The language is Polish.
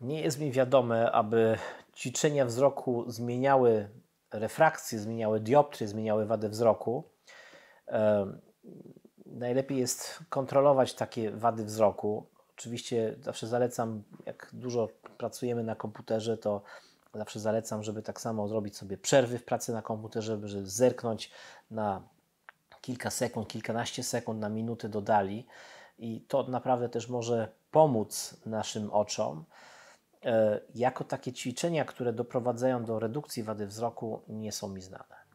Nie jest mi wiadome, aby ćwiczenia wzroku zmieniały refrakcję, zmieniały dioptry, zmieniały wadę wzroku. Najlepiej jest kontrolować takie wady wzroku. Oczywiście zawsze zalecam, jak dużo pracujemy na komputerze, to zawsze zalecam, żeby tak samo zrobić sobie przerwy w pracy na komputerze, żeby zerknąć na kilka sekund, kilkanaście sekund, na minutę dodali. I to naprawdę też może pomóc naszym oczom. E, jako takie ćwiczenia, które doprowadzają do redukcji wady wzroku, nie są mi znane.